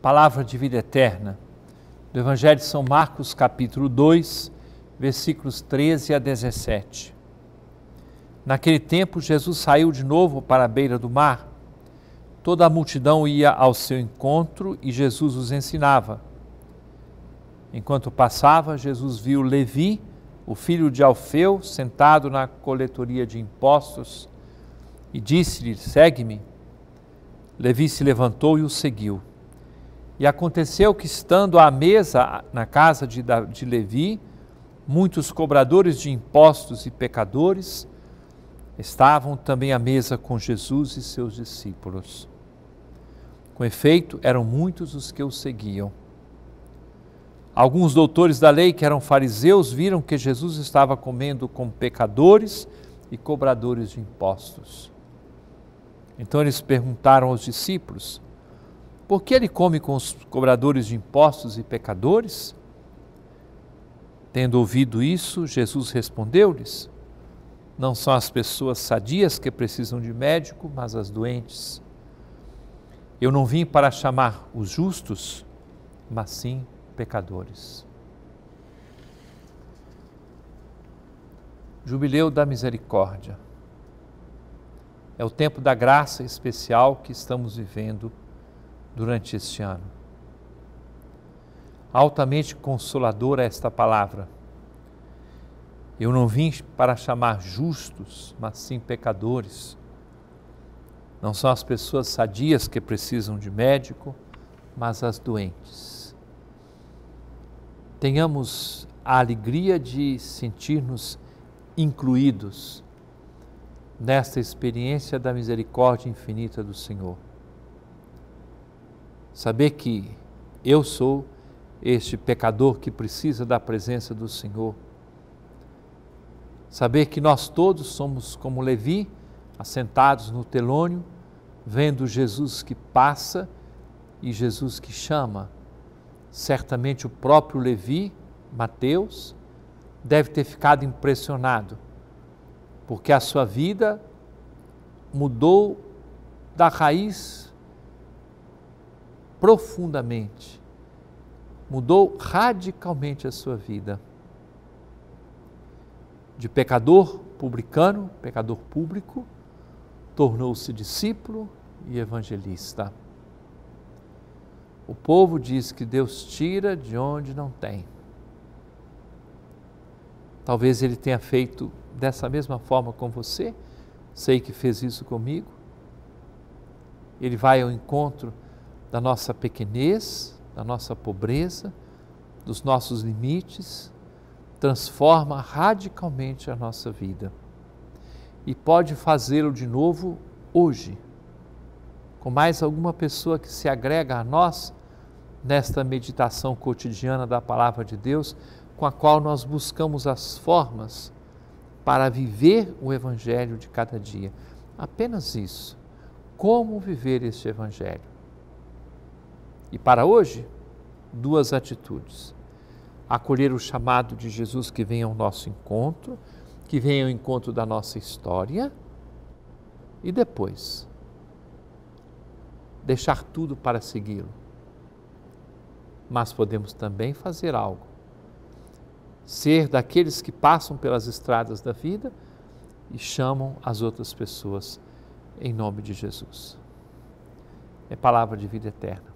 palavra de vida eterna, do Evangelho de São Marcos, capítulo 2, versículos 13 a 17. Naquele tempo, Jesus saiu de novo para a beira do mar. Toda a multidão ia ao seu encontro e Jesus os ensinava. Enquanto passava, Jesus viu Levi, o filho de Alfeu, sentado na coletoria de impostos e disse-lhe: Segue-me. Levi se levantou e o seguiu. E aconteceu que, estando à mesa na casa de, de Levi, muitos cobradores de impostos e pecadores estavam também à mesa com Jesus e seus discípulos. Com efeito, eram muitos os que o seguiam. Alguns doutores da lei, que eram fariseus, viram que Jesus estava comendo com pecadores e cobradores de impostos. Então eles perguntaram aos discípulos: porque ele come com os cobradores de impostos e pecadores? Tendo ouvido isso, Jesus respondeu-lhes: Não são as pessoas sadias que precisam de médico, mas as doentes. Eu não vim para chamar os justos, mas sim pecadores. Jubileu da Misericórdia. É o tempo da graça especial que estamos vivendo durante este ano. Altamente consoladora esta palavra. Eu não vim para chamar justos, mas sim pecadores. Não são as pessoas sadias que precisam de médico, mas as doentes. Tenhamos a alegria de sentir-nos incluídos nesta experiência da misericórdia infinita do Senhor saber que eu sou este pecador que precisa da presença do Senhor. Saber que nós todos somos como Levi, assentados no telônio, vendo Jesus que passa e Jesus que chama. Certamente o próprio Levi, Mateus, deve ter ficado impressionado, porque a sua vida mudou da raiz profundamente, mudou radicalmente a sua vida. De pecador publicano, pecador público, tornou-se discípulo e evangelista. O povo diz que Deus tira de onde não tem. Talvez ele tenha feito dessa mesma forma com você, sei que fez isso comigo. Ele vai ao encontro da nossa pequenez, da nossa pobreza, dos nossos limites, transforma radicalmente a nossa vida. E pode fazê-lo de novo hoje, com mais alguma pessoa que se agrega a nós nesta meditação cotidiana da Palavra de Deus, com a qual nós buscamos as formas para viver o Evangelho de cada dia. Apenas isso. Como viver este Evangelho? E para hoje, duas atitudes: acolher o chamado de Jesus que vem ao nosso encontro, que vem ao encontro da nossa história, e depois deixar tudo para segui-lo. Mas podemos também fazer algo. Ser daqueles que passam pelas estradas da vida e chamam as outras pessoas em nome de Jesus. É palavra de vida eterna.